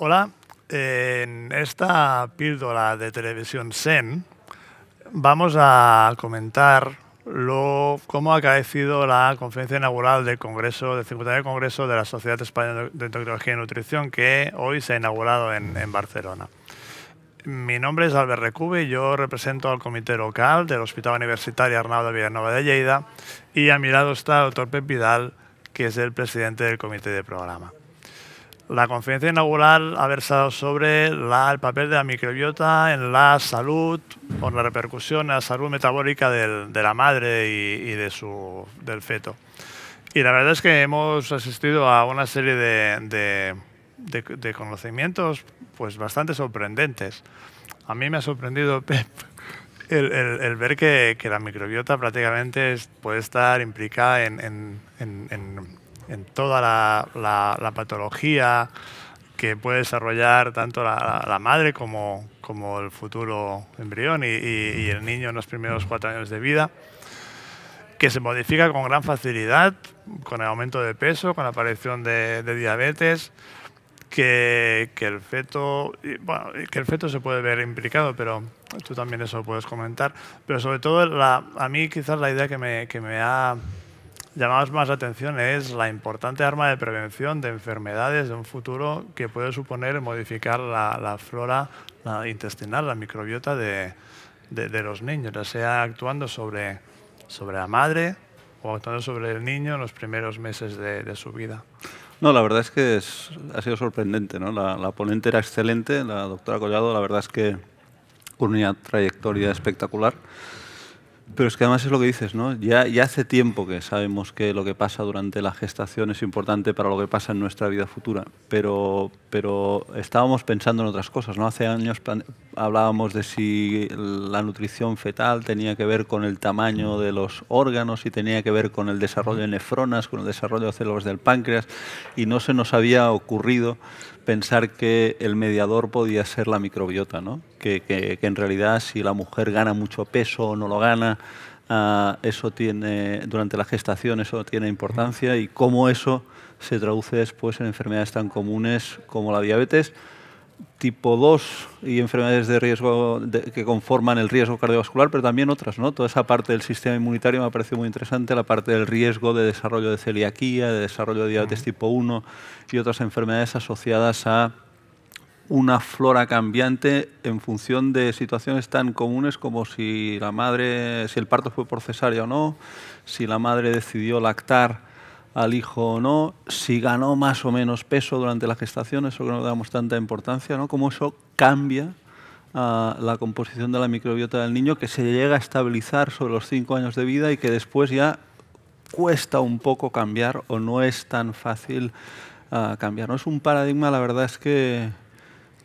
Hola, en esta píldora de televisión Sen vamos a comentar lo, cómo ha acaecido la conferencia inaugural del Congreso, del 50 Congreso de la Sociedad Española de Tecnología y Nutrición que hoy se ha inaugurado en, Barcelona. Mi nombre es Albert Recube yo represento al comité local del Hospital Universitario de Villanova de Lleida y a mi lado está el doctor Pep Vidal, que es el presidente del comité de programa. La conferencia inaugural ha versado sobre el papel de la microbiota en la salud, con la repercusión a la salud metabólica del, de la madre y, de su, del feto. Y la verdad es que hemos asistido a una serie de, de, conocimientos pues, bastante sorprendentes. A mí me ha sorprendido, el, el, ver que, que, la microbiota prácticamente puede estar implicada en, en en toda la, la, patología que puede desarrollar tanto la, madre como, como, el futuro embrión y, el niño en los primeros cuatro años de vida, que se modifica con gran facilidad, con el aumento de peso, con la aparición de, diabetes, que, que, el feto, que el feto se puede ver implicado, pero tú también eso puedes comentar, pero sobre todo la, a mí quizás la idea que me, que me ha llamamos más atención es la importante arma de prevención de enfermedades de un futuro que puede suponer modificar la, flora la intestinal, la microbiota de, de, los niños, ya sea actuando sobre, sobre la madre o actuando sobre el niño en los primeros meses de, de su vida. No, la verdad es que ha sido sorprendente. ¿no? La, ponente era excelente, la doctora Collado, la verdad es que con una trayectoria espectacular. Pero es que además es lo que dices, ¿no? Ya, hace tiempo que sabemos que lo que pasa durante la gestación es importante para lo que pasa en nuestra vida futura, pero, pero estábamos pensando en otras cosas, ¿no? Hace años hablábamos de si la nutrición fetal tenía que ver con el tamaño de los órganos y tenía que ver con el desarrollo de nefronas, con el desarrollo de células del páncreas, y no se nos había ocurrido pensar que el mediador podía ser la microbiota, ¿no? que, que, en realidad si la mujer gana mucho peso o no lo gana, ah, eso tiene, durante la gestación eso tiene importancia y cómo eso se traduce después en enfermedades tan comunes como la diabetes tipo 2 y enfermedades de riesgo que conforman el riesgo cardiovascular, pero también otras, ¿no? Toda esa parte del sistema inmunitario me ha parecido muy interesante, la parte del riesgo de desarrollo de celiaquía, de desarrollo de diabetes tipo 1 y otras enfermedades asociadas a una flora cambiante en función de situaciones tan comunes como si la madre, si el parto fue por cesárea o no, si la madre decidió lactar al hijo o no, si ganó más o menos peso durante la gestación, eso que no damos tanta importancia, ¿no? Cómo eso cambia ah, la composición de la microbiota del niño que se llega a estabilizar sobre los cinco años de vida y que después ya cuesta un poco cambiar o no es tan fácil ah, cambiar. es un paradigma, la verdad es que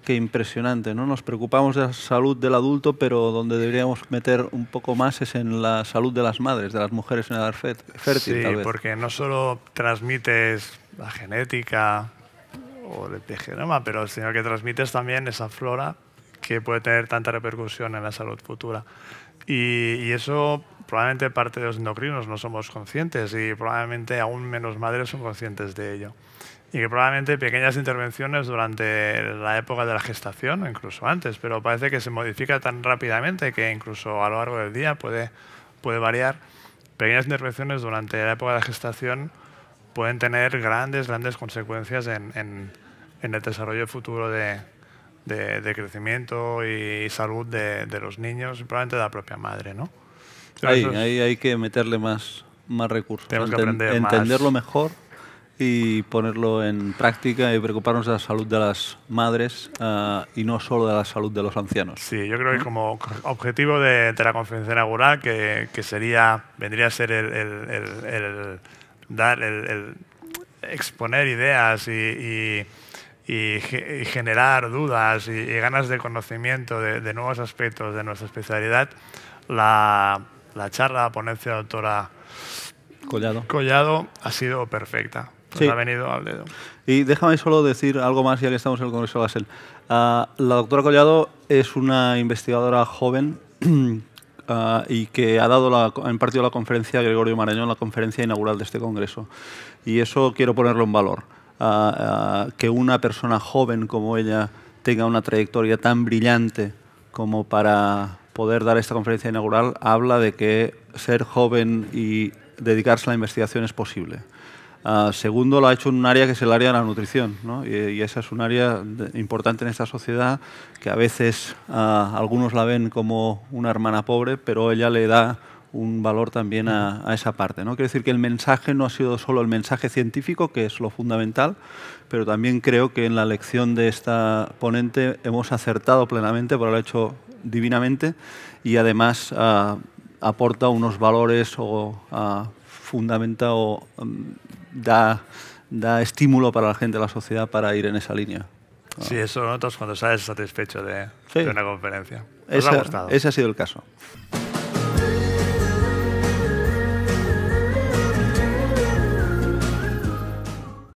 Qué impresionante, ¿no? Nos preocupamos de la salud del adulto, pero donde deberíamos meter un poco más es en la salud de las madres, de las mujeres en edad fértil. Sí, porque no solo transmites la genética o el genoma, pero sino que transmites también esa flora que puede tener tanta repercusión en la salud futura. Y, eso probablemente parte de los endocrinos no somos conscientes y probablemente aún menos madres son conscientes de ello. Y que probablemente pequeñas intervenciones durante la época de la gestación, incluso antes, pero parece que se modifica tan rápidamente que incluso a lo largo del día puede, puede variar. Pequeñas intervenciones durante la época de la gestación pueden tener grandes, grandes consecuencias en, en el desarrollo futuro de, de, crecimiento y salud de, los niños y probablemente de la propia madre, ¿no? Ahí, hay que meterle más, más recursos, que aprender entenderlo mejor y ponerlo en práctica y preocuparnos de la salud de las madres ah, y no solo de la salud de los ancianos. Sí, yo creo que como objetivo de, la conferencia inaugural, que, sería, vendría a ser el, dar, el, exponer ideas y y, generar dudas y, ganas de conocimiento de, nuevos aspectos de nuestra especialidad, la, charla, la ponencia de la doctora Collado. Collado ha sido perfecta. ha venido al dedo. Y déjame solo decir algo más, ya que estamos en el Congreso de Basel. Ah, la doctora Collado es una investigadora joven ah, y que ha dado la, en partido la conferencia Gregorio Marañón, la conferencia inaugural de este Congreso. Y eso quiero ponerlo en valor que una persona joven como ella tenga una trayectoria tan brillante como para poder dar esta conferencia inaugural, habla de que ser joven y dedicarse a la investigación es posible. Ah, segundo, lo ha hecho en un área que es el área de la nutrición, y, esa es un área importante en esta sociedad que a veces ah, algunos la ven como una hermana pobre, pero ella le da un valor también a, esa parte. ¿no? Quiero decir que el mensaje no ha sido solo el mensaje científico, que es lo fundamental, pero también creo que en la lección de esta ponente hemos acertado plenamente, por haberlo hecho divinamente, y además ah, aporta unos valores o ah, fundamenta o mm, da, da estímulo para la gente, de la sociedad, para ir en esa línea. Ah. Sí, eso notas cuando sales satisfecho de, una conferencia. Ese ha, ese ha sido el caso.